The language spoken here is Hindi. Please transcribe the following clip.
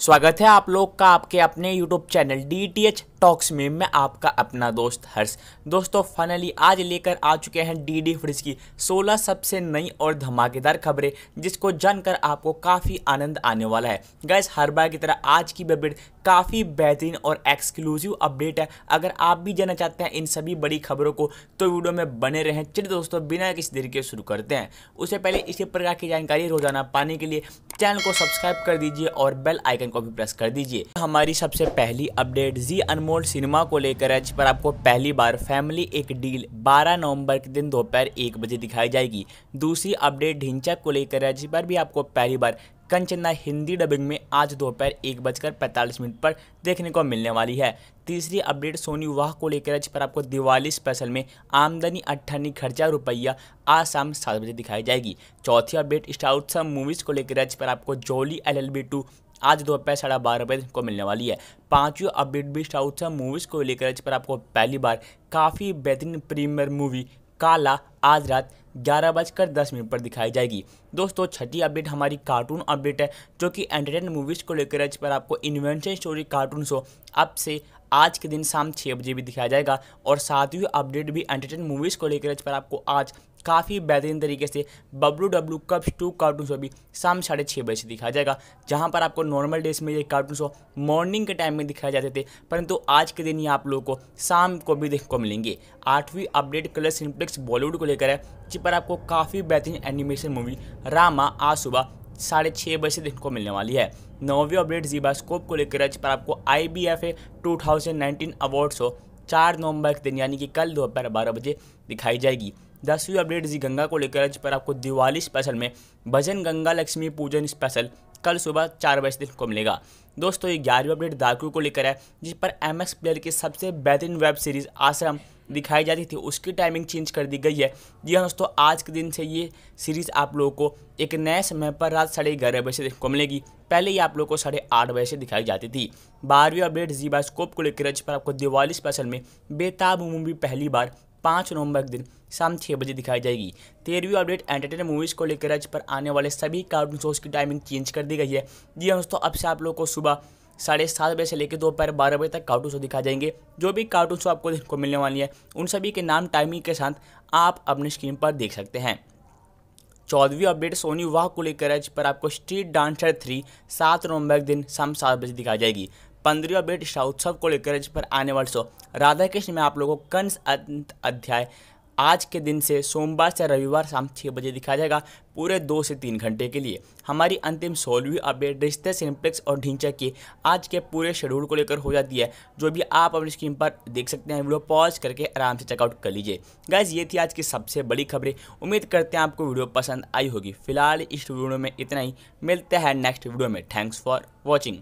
स्वागत है आप लोग का आपके अपने YouTube channel D T H talks में मैं आपका अपना दोस्त हर्ष दोस्तों फाइनली आज लेकर आ चुके हैं डी डी फ्रिज की 16 सबसे नई और धमाकेदार खबरें जिसको जानकर आपको काफ़ी आनंद आने वाला है गैस हर बार की तरह आज की अपडेट काफ़ी बेहतरीन और एक्सक्लूसिव अपडेट है अगर आप भी जानना चाहते हैं इन सभी बड़ी खबरों को तो वीडियो में बने रहें चलिए दोस्तों बिना किसी देर के शुरू करते हैं उससे पहले इसी प्रकार की जानकारी रोजाना पाने के लिए चैनल को सब्सक्राइब कर दीजिए और बेल आइकन को भी प्रेस कर दीजिए हमारी सबसे पहली अपडेट जी अनमोल अनमोल सिनेमा को लेकर आज पर आपको पहली बार फैमिली एक डील 12 नवंबर के दिन दोपहर एक बजे दिखाई जाएगी दूसरी अपडेट ढिंचक को लेकर आज पर भी आपको पहली बार कंचना हिंदी डबिंग में आज दोपहर एक बजकर पैंतालीस मिनट पर देखने को मिलने वाली है तीसरी अपडेट सोनी वाह को लेकर आज पर आपको दिवाली स्पेशल में आमदनी अट्ठानी खर्चा रुपया आज शाम सात बजे दिखाई जाएगी चौथी अपडेट स्टाउट मूवीज़ को लेकर आज पर आपको जोली एल एल बी टू आज दोपहर साढ़े बारह बजे को मिलने वाली है पांचवी अपडेट भी साउथ मूवीज़ को लेकर इस पर आपको पहली बार काफ़ी बेहतरीन प्रीमियर मूवी काला आज रात ग्यारह बजकर दस मिनट पर दिखाई जाएगी दोस्तों छठी अपडेट हमारी कार्टून अपडेट है जो कि एंटरटेन मूवीज़ को लेकर इस पर आपको इन्वेंशन स्टोरी कार्टून शो अब से आज के दिन शाम छः बजे भी दिखाया जाएगा और सातवीं अपडेट भी एंटरटेन मूवीज़ को लेकर इस पर आपको आज काफ़ी बेहतरीन तरीके से बब्लू डब्लू कप्स टू कार्टून शो भी शाम साढ़े छः बजे से दिखाया जाएगा जहाँ पर आपको नॉर्मल डेज में ये कार्टून शो मॉर्निंग के टाइम में दिखाए जाते थे परंतु आज के दिन ये आप लोगों को शाम को भी देखने को मिलेंगे आठवीं अपडेट कलर सिंप्लेक्स बॉलीवुड को लेकर है जिस पर आपको काफ़ी बेहतरीन एनिमेशन मूवी रामा आज सुबह साढ़े छः बजे से देखने को मिलने वाली है नौवीं अपडेट स्कोप को लेकर है जिस पर आपको I B F A two thousand nineteen award show चार नवंबर के दिन यानी कि कल दोपहर बारह बजे दिखाई जाएगी दसवीं अपडेट जी गंगा को लेकर आज पर आपको दिवाली स्पेशल में भजन गंगा लक्ष्मी पूजन स्पेशल कल सुबह चार बजे देखने को मिलेगा दोस्तों ये ग्यारहवीं अपडेट दाकू को लेकर है जिस पर एम एक्स प्लेयर की सबसे बेहतरीन वेब सीरीज़ आश्रम दिखाई जाती थी उसकी टाइमिंग चेंज कर दी गई है जी हाँ दोस्तों आज के दिन से ये सीरीज़ आप लोगों को एक नए समय पर रात साढ़े ग्यारह बजे से देखने को मिलेगी पहले ही आप लोगों को साढ़े आठ बजे से दिखाई जाती थी बारहवीं अपडेट जीबा स्कोप को लेकर जिस पर आपको दिवाली स्पेशल में बेताब मूवी पहली बार पाँच नवंबर के दिन शाम छः बजे दिखाई जाएगी तेरहवीं अपडेट एंटरटेन मूवीज़ को लेकर आज पर आने वाले सभी कार्टून शोज़ की टाइमिंग चेंज कर दी गई है जी हाँ दोस्तों अब से आप लोग को सुबह साढ़े सात बजे से लेकर दोपहर बारह बजे तक कार्टून शो दिखाए जाएंगे जो भी कार्टून शो आपको देखने को मिलने वाली है उन सभी के नाम टाइमिंग के साथ आप अपने स्क्रीन पर देख सकते हैं चौदहवीं अपडेट सोनी वाह को लेकर आज पर आपको स्ट्रीट डांसर थ्री सात नवंबर के दिन शाम सात बजे दिखाई जाएगी पंद्रह बेट उत्सव को लेकर पर आने वाले शो राधा कृष्ण में आप लोगों को कंस अध्याय आज के दिन से सोमवार से रविवार शाम छः बजे दिखाया जाएगा पूरे दो से तीन घंटे के लिए हमारी अंतिम सोलहवीं अपडेट रिश्ते सिंप्लेक्स और ढींचा की आज के पूरे शेड्यूल को लेकर हो जाती है जो भी आप अपनी स्क्रीन पर देख सकते हैं वीडियो पॉज करके आराम से चेकआउट कर लीजिए गैस ये थी आज की सबसे बड़ी खबरें उम्मीद करते हैं आपको वीडियो पसंद आई होगी फिलहाल इस वीडियो में इतना ही मिलते हैं नेक्स्ट वीडियो में थैंक्स फॉर वॉचिंग